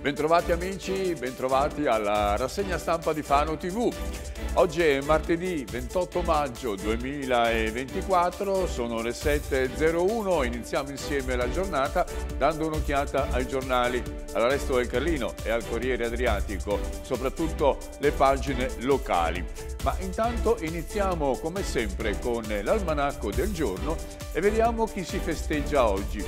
Bentrovati amici, bentrovati alla rassegna stampa di Fano TV. Oggi è martedì 28 maggio 2024, sono le 7.01, iniziamo insieme la giornata dando un'occhiata ai giornali, all'arresto del Carlino e al Corriere Adriatico, soprattutto le pagine locali. Ma intanto iniziamo come sempre con l'almanacco del giorno e vediamo chi si festeggia oggi.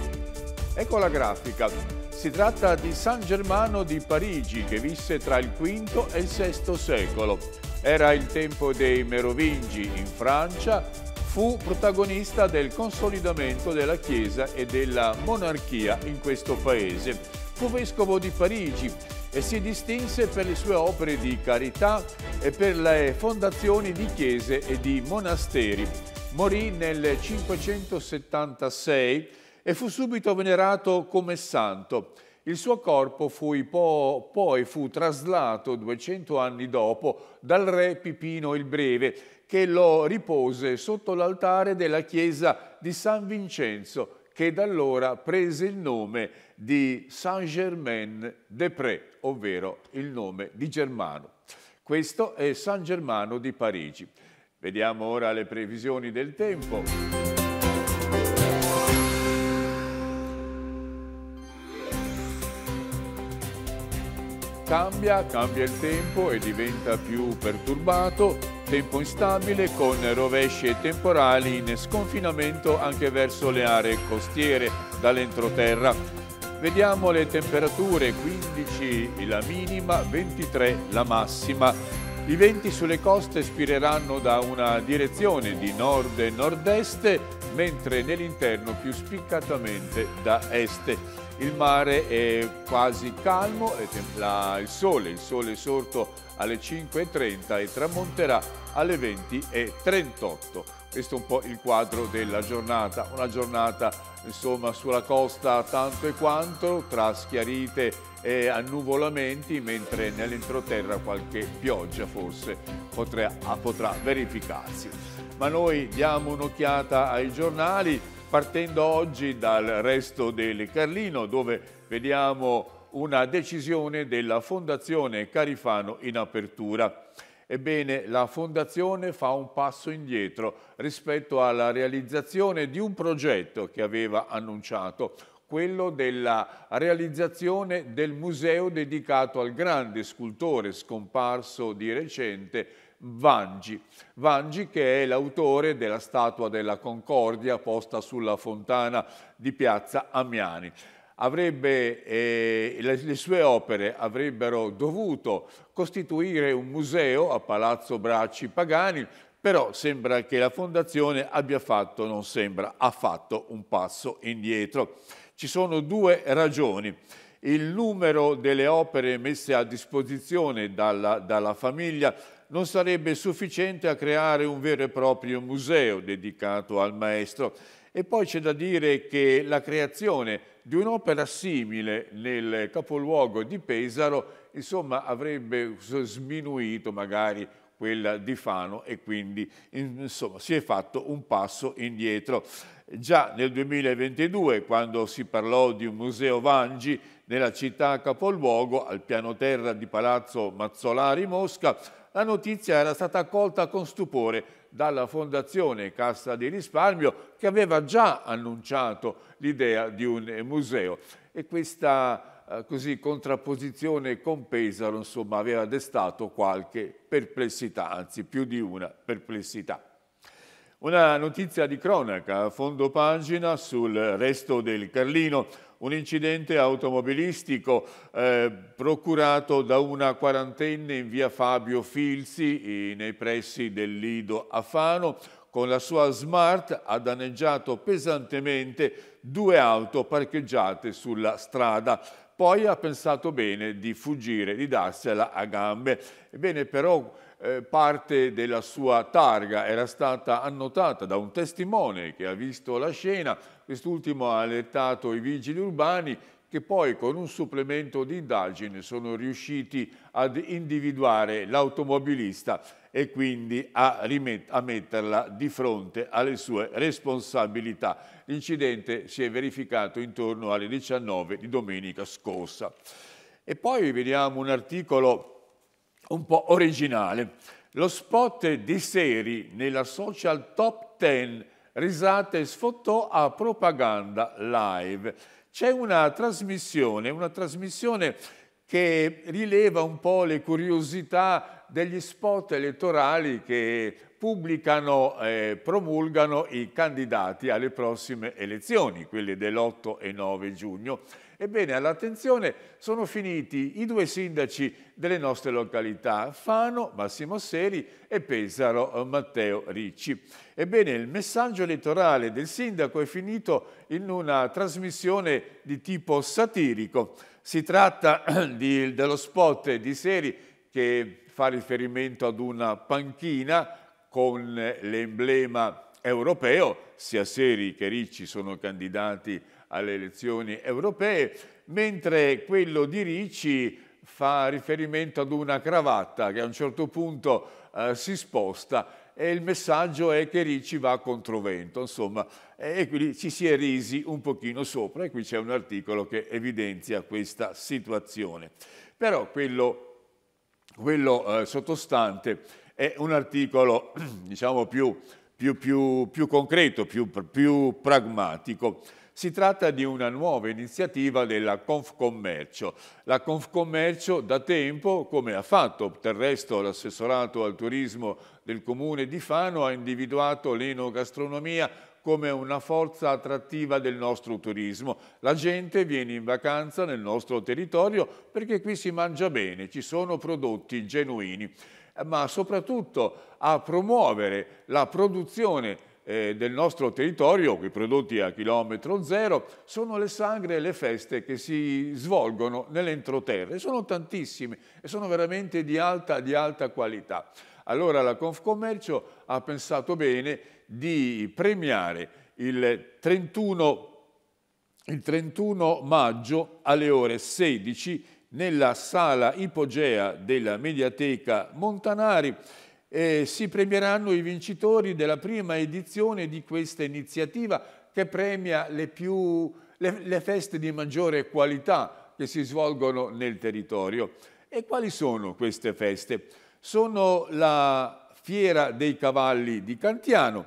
Ecco la grafica. Si tratta di San Germano di Parigi che visse tra il V e il VI secolo. Era il tempo dei Merovingi in Francia, fu protagonista del consolidamento della Chiesa e della monarchia in questo paese. Fu vescovo di Parigi e si distinse per le sue opere di carità e per le fondazioni di chiese e di monasteri. Morì nel 576 e fu subito venerato come santo. Il suo corpo po poi fu traslato 200 anni dopo dal re Pipino il Breve, che lo ripose sotto l'altare della chiesa di San Vincenzo, che da allora prese il nome di saint germain de prés ovvero il nome di Germano. Questo è San Germano di Parigi. Vediamo ora le previsioni del tempo. cambia, cambia il tempo e diventa più perturbato, tempo instabile con rovesce temporali in sconfinamento anche verso le aree costiere dall'entroterra. Vediamo le temperature, 15 la minima, 23 la massima. I venti sulle coste spireranno da una direzione di nord e nord-est mentre nell'interno più spiccatamente da est. Il mare è quasi calmo, la, il sole, il sole è sorto alle 5.30 e tramonterà alle 20.38. Questo è un po' il quadro della giornata, una giornata insomma sulla costa tanto e quanto, tra schiarite e annuvolamenti, mentre nell'entroterra qualche pioggia forse potrà, potrà verificarsi ma noi diamo un'occhiata ai giornali partendo oggi dal resto del Carlino dove vediamo una decisione della Fondazione Carifano in apertura. Ebbene, la Fondazione fa un passo indietro rispetto alla realizzazione di un progetto che aveva annunciato, quello della realizzazione del museo dedicato al grande scultore scomparso di recente Vangi. Vangi che è l'autore della statua della Concordia posta sulla fontana di piazza Amiani. Avrebbe, eh, le, le sue opere avrebbero dovuto costituire un museo a Palazzo Bracci Pagani, però sembra che la Fondazione abbia fatto, non sembra, ha fatto un passo indietro. Ci sono due ragioni il numero delle opere messe a disposizione dalla, dalla famiglia non sarebbe sufficiente a creare un vero e proprio museo dedicato al maestro. E poi c'è da dire che la creazione di un'opera simile nel capoluogo di Pesaro insomma, avrebbe sminuito magari quella di Fano e quindi insomma, si è fatto un passo indietro. Già nel 2022, quando si parlò di un museo Vangi, nella città capoluogo, al piano terra di Palazzo Mazzolari Mosca, la notizia era stata accolta con stupore dalla Fondazione Cassa di Risparmio che aveva già annunciato l'idea di un museo e questa eh, così, contrapposizione con Pesaro insomma, aveva destato qualche perplessità, anzi più di una perplessità. Una notizia di cronaca a fondo pagina sul resto del Carlino, un incidente automobilistico eh, procurato da una quarantenne in via Fabio Filzi nei pressi del Lido a Fano con la sua Smart ha danneggiato pesantemente due auto parcheggiate sulla strada. Poi ha pensato bene di fuggire, di darsela a gambe. Ebbene, però eh, parte della sua targa era stata annotata da un testimone che ha visto la scena, quest'ultimo ha allertato i vigili urbani che poi con un supplemento di indagine sono riusciti ad individuare l'automobilista e quindi a, a, metterla di fronte alle sue responsabilità. L'incidente si è verificato intorno alle 19 di domenica scorsa. E poi vediamo un articolo un po' originale. Lo spot di Seri nella social top 10 risate e sfottò a propaganda live. C'è una trasmissione, una trasmissione che rileva un po' le curiosità degli spot elettorali che pubblicano, eh, promulgano i candidati alle prossime elezioni, quelle dell'8 e 9 giugno. Ebbene, all'attenzione sono finiti i due sindaci delle nostre località, Fano, Massimo Seri e Pesaro, eh, Matteo Ricci. Ebbene, il messaggio elettorale del sindaco è finito in una trasmissione di tipo satirico. Si tratta di, dello spot di Seri che fa riferimento ad una panchina con l'emblema europeo, sia Seri che Ricci sono candidati alle elezioni europee, mentre quello di Ricci fa riferimento ad una cravatta che a un certo punto eh, si sposta e il messaggio è che Ricci va controvento, insomma, e quindi ci si è risi un pochino sopra e qui c'è un articolo che evidenzia questa situazione. Però quello, quello eh, sottostante è un articolo diciamo, più, più, più, più concreto, più pragmatico. Si tratta di una nuova iniziativa della Confcommercio. La Confcommercio da tempo, come ha fatto del resto l'assessorato al turismo del comune di Fano, ha individuato l'enogastronomia come una forza attrattiva del nostro turismo. La gente viene in vacanza nel nostro territorio perché qui si mangia bene, ci sono prodotti genuini. Eh, ma soprattutto a promuovere la produzione eh, del nostro territorio, i prodotti a chilometro zero, sono le sangre e le feste che si svolgono nell'entroterra. sono tantissime e sono veramente di alta, di alta qualità. Allora la Confcommercio ha pensato bene di premiare il 31, il 31 maggio alle ore 16 nella sala ipogea della Mediateca Montanari eh, si premieranno i vincitori della prima edizione di questa iniziativa che premia le, più, le, le feste di maggiore qualità che si svolgono nel territorio. E quali sono queste feste? Sono la Fiera dei Cavalli di Cantiano,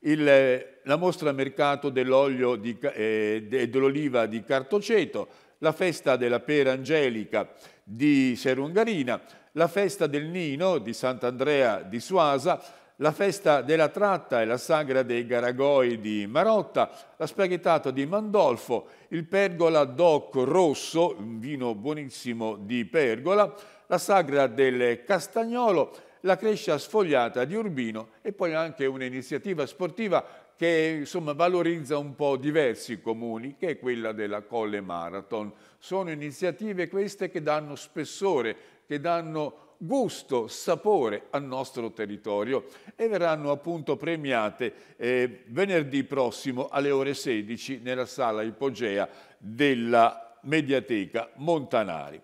il, la mostra mercato dell'olio e eh, dell'oliva di Cartoceto, la festa della pera angelica di Serungarina, la festa del Nino di Sant'Andrea di Suasa, la festa della tratta e la sagra dei Garagoi di Marotta, la spaghettata di Mandolfo, il pergola d'oc rosso, un vino buonissimo di pergola, la sagra del Castagnolo, la crescia sfogliata di Urbino e poi anche un'iniziativa sportiva che insomma, valorizza un po' diversi comuni, che è quella della Colle Marathon. Sono iniziative queste che danno spessore, che danno gusto, sapore al nostro territorio e verranno appunto premiate eh, venerdì prossimo alle ore 16 nella sala ipogea della Mediateca Montanari.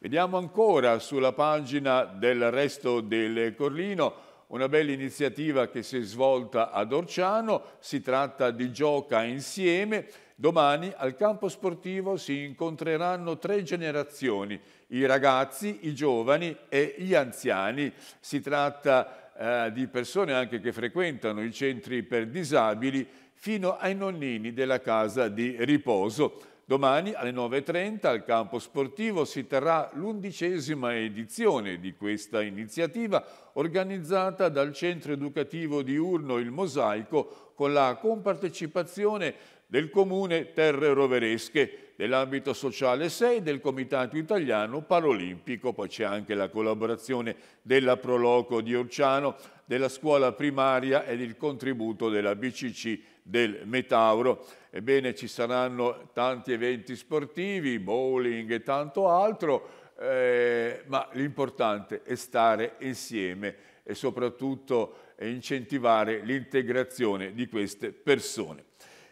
Vediamo ancora sulla pagina del resto del Corlino una bella iniziativa che si è svolta ad Orciano, si tratta di Gioca Insieme. Domani al campo sportivo si incontreranno tre generazioni, i ragazzi, i giovani e gli anziani. Si tratta eh, di persone anche che frequentano i centri per disabili fino ai nonnini della casa di riposo. Domani alle 9.30 al campo sportivo si terrà l'undicesima edizione di questa iniziativa organizzata dal centro educativo diurno Il Mosaico con la compartecipazione del Comune Terre Roveresche, dell'ambito sociale 6 del Comitato Italiano Parolimpico, poi c'è anche la collaborazione della Proloco di Orciano, della scuola primaria ed il contributo della BCC del Metauro. Ebbene, ci saranno tanti eventi sportivi, bowling e tanto altro, eh, ma l'importante è stare insieme e soprattutto incentivare l'integrazione di queste persone.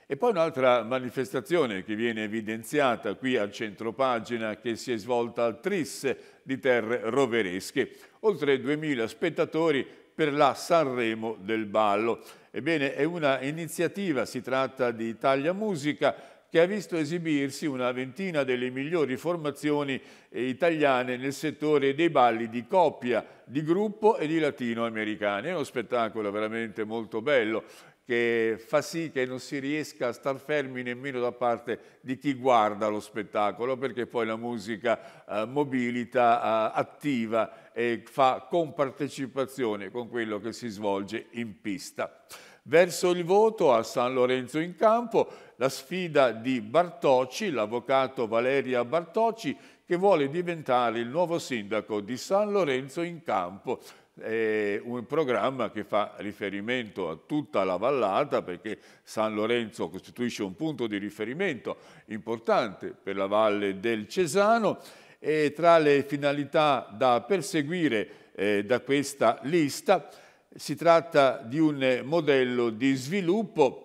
E poi un'altra manifestazione che viene evidenziata qui al centro pagina che si è svolta al Tris di Terre Roveresche. Oltre 2.000 spettatori per la Sanremo del Ballo. Ebbene, è una iniziativa, si tratta di Italia Musica, che ha visto esibirsi una ventina delle migliori formazioni eh, italiane nel settore dei balli di coppia, di gruppo e di latinoamericani. È uno spettacolo veramente molto bello che fa sì che non si riesca a star fermi nemmeno da parte di chi guarda lo spettacolo, perché poi la musica eh, mobilita, eh, attiva e fa compartecipazione con quello che si svolge in pista. Verso il voto a San Lorenzo in campo la sfida di Bartocci, l'avvocato Valeria Bartocci, che vuole diventare il nuovo sindaco di San Lorenzo in campo è un programma che fa riferimento a tutta la vallata perché San Lorenzo costituisce un punto di riferimento importante per la valle del Cesano e tra le finalità da perseguire eh, da questa lista si tratta di un modello di sviluppo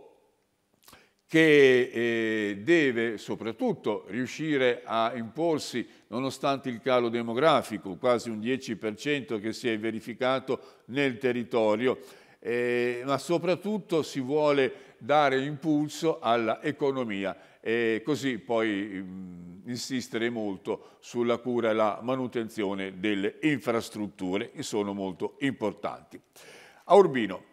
che eh, deve soprattutto riuscire a imporsi nonostante il calo demografico, quasi un 10% che si è verificato nel territorio, eh, ma soprattutto si vuole dare impulso all'economia e così poi mh, mm, insistere molto sulla cura e la manutenzione delle infrastrutture che sono molto importanti. A Urbino.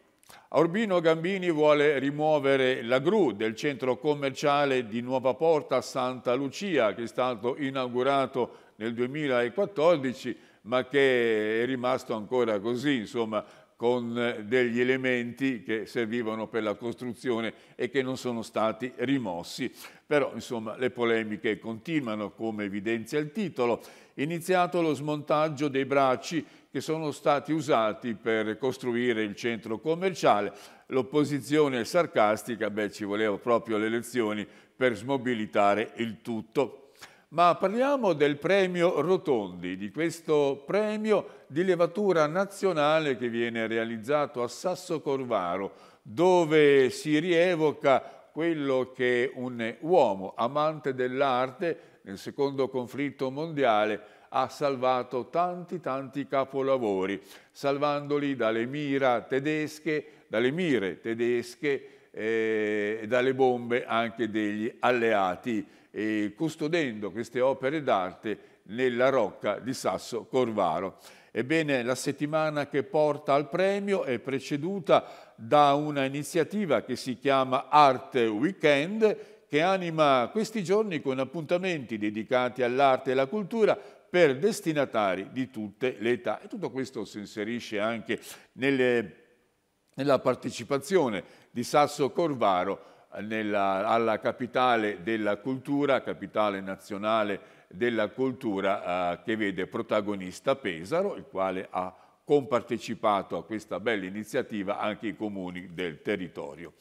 Urbino Gambini vuole rimuovere la gru del centro commerciale di Nuova Porta Santa Lucia che è stato inaugurato nel 2014 ma che è rimasto ancora così, insomma, con degli elementi che servivano per la costruzione e che non sono stati rimossi. Però insomma le polemiche continuano come evidenzia il titolo. Iniziato lo smontaggio dei bracci che sono stati usati per costruire il centro commerciale. L'opposizione è sarcastica, beh ci voleva proprio le elezioni per smobilitare il tutto. Ma parliamo del premio Rotondi, di questo premio di levatura nazionale che viene realizzato a Sasso Corvaro, dove si rievoca quello che un uomo amante dell'arte nel secondo conflitto mondiale ha salvato tanti tanti capolavori, salvandoli dalle, mira tedesche, dalle mire tedesche eh, e dalle bombe anche degli alleati, eh, custodendo queste opere d'arte nella rocca di Sasso Corvaro. Ebbene, la settimana che porta al premio è preceduta da una iniziativa che si chiama Art Weekend, che anima questi giorni con appuntamenti dedicati all'arte e alla cultura per destinatari di tutte le età. E tutto questo si inserisce anche nelle, nella partecipazione di Sasso Corvaro eh, nella, alla capitale della cultura, capitale nazionale della cultura eh, che vede protagonista Pesaro, il quale ha compartecipato a questa bella iniziativa anche i comuni del territorio.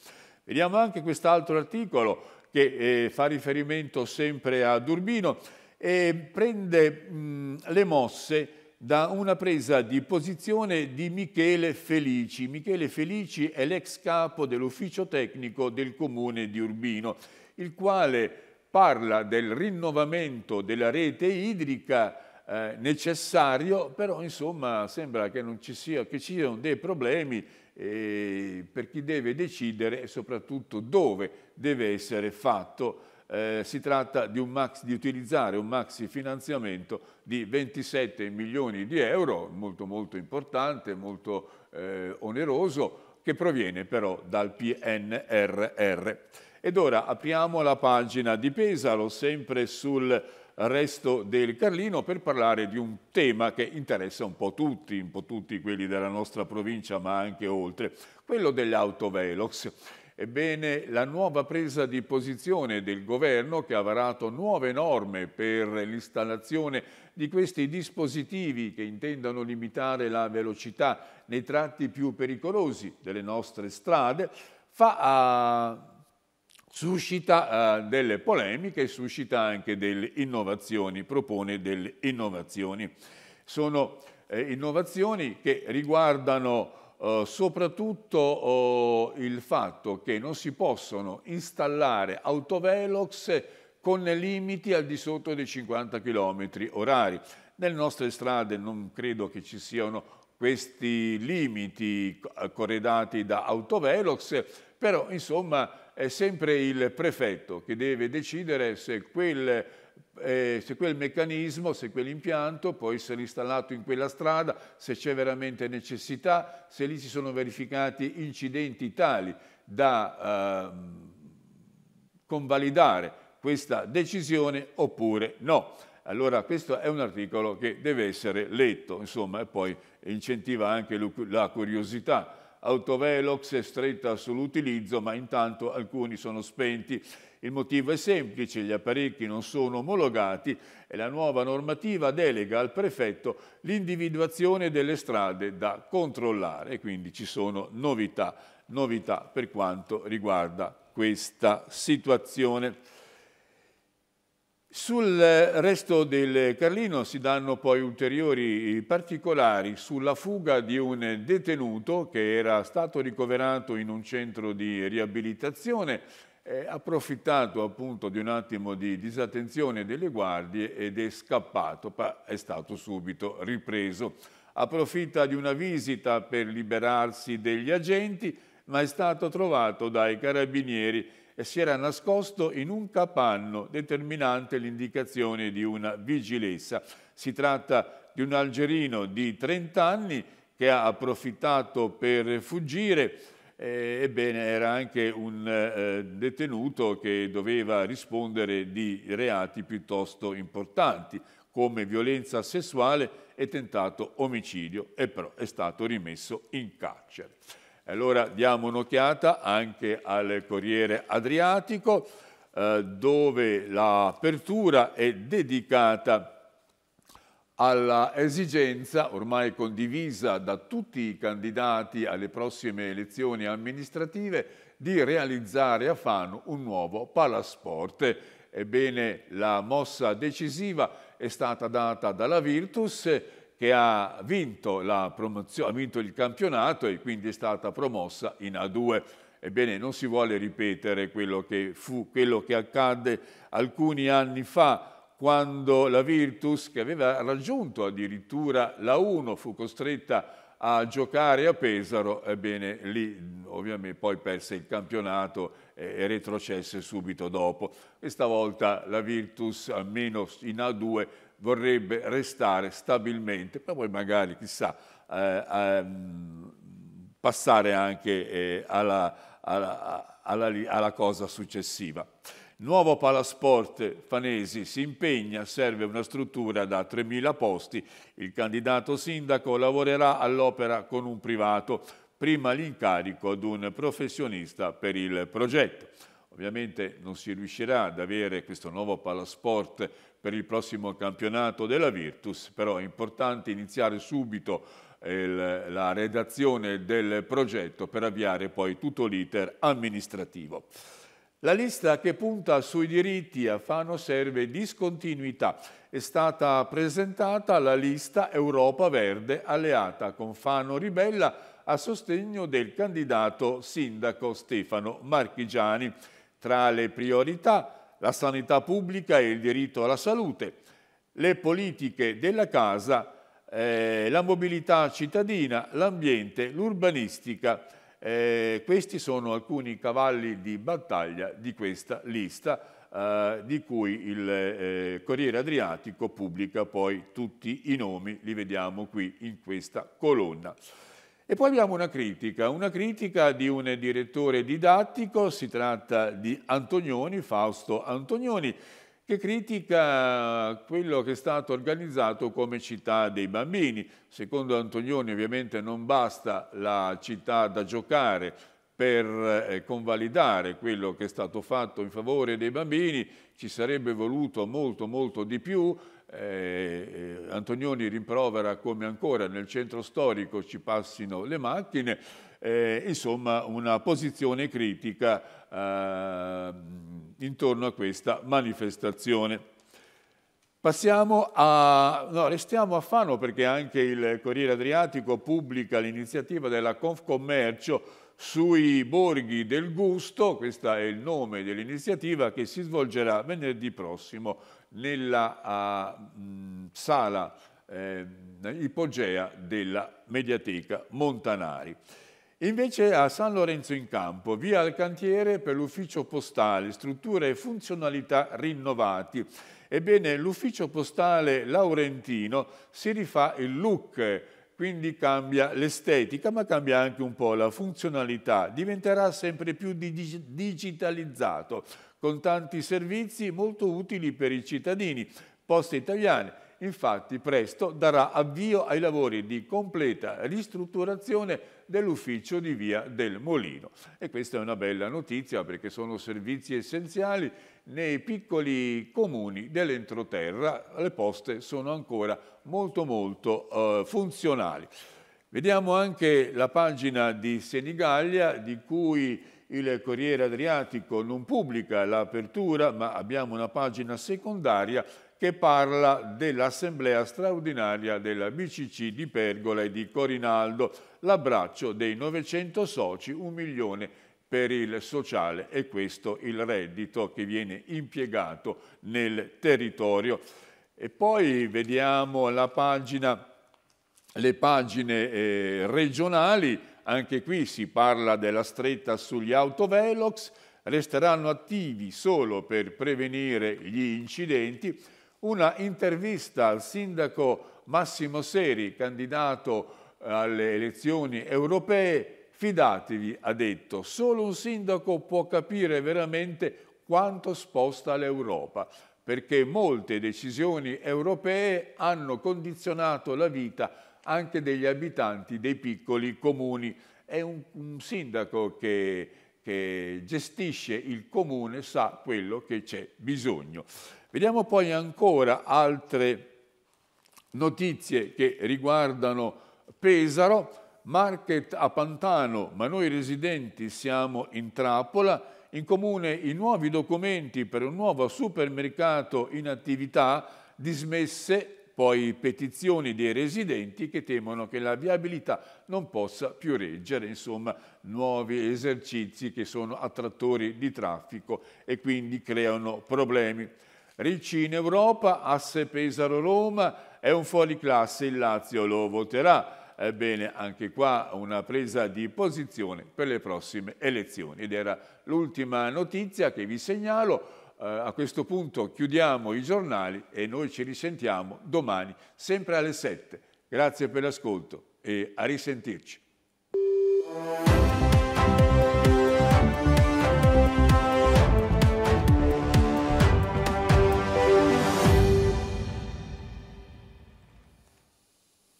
Vediamo anche quest'altro articolo che eh, fa riferimento sempre ad Urbino e prende mh, le mosse da una presa di posizione di Michele Felici. Michele Felici è l'ex capo dell'ufficio tecnico del comune di Urbino, il quale parla del rinnovamento della rete idrica eh, necessario, però insomma sembra che, non ci, sia, che ci siano dei problemi eh, per chi deve decidere e soprattutto dove deve essere fatto eh, si tratta di, max, di, utilizzare un maxi finanziamento di 27 milioni di euro, molto molto importante, molto eh, oneroso, che proviene però dal PNRR. Ed ora apriamo la pagina di Pesaro, sempre sul resto del Carlino per parlare di un tema che interessa un po' tutti, un po' tutti quelli della nostra provincia ma anche oltre, quello degli autovelox. Ebbene, la nuova presa di posizione del governo che ha varato nuove norme per l'installazione di questi dispositivi che intendono limitare la velocità nei tratti più pericolosi delle nostre strade fa, uh, suscita uh, delle polemiche e suscita anche delle innovazioni, propone delle innovazioni. Sono eh, innovazioni che riguardano eh, soprattutto oh, il fatto che non si possono installare autovelox con limiti al di sotto dei 50 km orari. Nelle nostre strade non credo che ci siano questi limiti eh, corredati da autovelox, però insomma è sempre il prefetto che deve decidere se quel eh, se quel meccanismo, se quell'impianto può essere installato in quella strada, se c'è veramente necessità, se lì si sono verificati incidenti tali da eh, convalidare questa decisione oppure no. Allora questo è un articolo che deve essere letto, insomma, e poi incentiva anche la curiosità. Autovelox è stretta sull'utilizzo, ma intanto alcuni sono spenti il motivo è semplice, gli apparecchi non sono omologati e la nuova normativa delega al prefetto l'individuazione delle strade da controllare, quindi ci sono novità, novità per quanto riguarda questa situazione. Sul resto del Carlino si danno poi ulteriori particolari sulla fuga di un detenuto che era stato ricoverato in un centro di riabilitazione eh, approfittato appunto di un attimo di disattenzione delle guardie ed è scappato, ma è stato subito ripreso. Approfitta di una visita per liberarsi degli agenti, ma è stato trovato dai carabinieri e si era nascosto in un capanno, determinante l'indicazione di una vigilessa. Si tratta di un algerino di 30 anni che ha approfittato per fuggire, eh, ebbene era anche un eh, detenuto che doveva rispondere di reati piuttosto importanti come violenza sessuale e tentato omicidio e però è stato rimesso in carcere. Allora diamo un'occhiata anche al Corriere Adriatico eh, dove l'apertura è dedicata alla esigenza ormai condivisa da tutti i candidati alle prossime elezioni amministrative di realizzare a Fano un nuovo palasport. Ebbene, la mossa decisiva è stata data dalla Virtus che ha vinto, ha vinto il campionato e quindi è stata promossa in A2. Ebbene, non si vuole ripetere quello che, fu, quello che accadde alcuni anni fa quando la Virtus, che aveva raggiunto addirittura la 1, fu costretta a giocare a Pesaro, ebbene lì ovviamente poi perse il campionato e retrocesse subito dopo. Questa volta la Virtus, almeno in A2, vorrebbe restare stabilmente, ma poi magari chissà eh, eh, passare anche eh, alla, alla, alla, alla cosa successiva. Nuovo Palasport Fanesi si impegna, serve una struttura da 3.000 posti. Il candidato sindaco lavorerà all'opera con un privato, prima l'incarico ad un professionista per il progetto. Ovviamente non si riuscirà ad avere questo nuovo Palasport per il prossimo campionato della Virtus, però è importante iniziare subito eh, la redazione del progetto per avviare poi tutto l'iter amministrativo. La lista che punta sui diritti a Fano serve discontinuità. È stata presentata la lista Europa Verde alleata con Fano Ribella a sostegno del candidato sindaco Stefano Marchigiani. Tra le priorità la sanità pubblica e il diritto alla salute, le politiche della casa, eh, la mobilità cittadina, l'ambiente, l'urbanistica eh, questi sono alcuni cavalli di battaglia di questa lista eh, di cui il eh, Corriere Adriatico pubblica poi tutti i nomi, li vediamo qui in questa colonna. E poi abbiamo una critica, una critica di un direttore didattico, si tratta di Antonioni, Fausto Antonioni, che critica quello che è stato organizzato come città dei bambini. Secondo Antonioni ovviamente non basta la città da giocare per eh, convalidare quello che è stato fatto in favore dei bambini, ci sarebbe voluto molto molto di più, eh, eh Antonioni rimprovera come ancora nel centro storico ci passino le macchine, eh, insomma una posizione critica eh, intorno a questa manifestazione. Passiamo a... No, restiamo a Fano perché anche il Corriere Adriatico pubblica l'iniziativa della Confcommercio sui borghi del gusto, questo è il nome dell'iniziativa che si svolgerà venerdì prossimo nella uh, mh, sala eh, ipogea della Mediateca Montanari. Invece a San Lorenzo in Campo, via al cantiere per l'ufficio postale, strutture e funzionalità rinnovati. Ebbene, l'ufficio postale laurentino si rifà il look, quindi cambia l'estetica, ma cambia anche un po' la funzionalità, diventerà sempre più dig digitalizzato, con tanti servizi molto utili per i cittadini. Poste italiane, infatti presto darà avvio ai lavori di completa ristrutturazione dell'ufficio di Via del Molino. E questa è una bella notizia perché sono servizi essenziali nei piccoli comuni dell'entroterra, le poste sono ancora molto molto eh, funzionali. Vediamo anche la pagina di Senigallia di cui il Corriere Adriatico non pubblica l'apertura ma abbiamo una pagina secondaria che parla dell'assemblea straordinaria della BCC di Pergola e di Corinaldo, l'abbraccio dei 900 soci, un milione per il sociale e questo il reddito che viene impiegato nel territorio. E poi vediamo pagina, le pagine eh, regionali, anche qui si parla della stretta sugli autovelox, resteranno attivi solo per prevenire gli incidenti, una intervista al sindaco Massimo Seri, candidato eh, alle elezioni europee, fidatevi, ha detto, solo un sindaco può capire veramente quanto sposta l'Europa, perché molte decisioni europee hanno condizionato la vita anche degli abitanti dei piccoli comuni. È un, un sindaco che che gestisce il comune sa quello che c'è bisogno. Vediamo poi ancora altre notizie che riguardano Pesaro, market a Pantano, ma noi residenti siamo in trappola, in comune i nuovi documenti per un nuovo supermercato in attività, dismesse poi petizioni dei residenti che temono che la viabilità non possa più reggere, insomma nuovi esercizi che sono attrattori di traffico e quindi creano problemi. Ricci in Europa, asse Pesaro-Roma, è un fuori classe, il Lazio lo voterà. Ebbene, anche qua una presa di posizione per le prossime elezioni. Ed era l'ultima notizia che vi segnalo. Eh, a questo punto chiudiamo i giornali e noi ci risentiamo domani, sempre alle 7. Grazie per l'ascolto e a risentirci.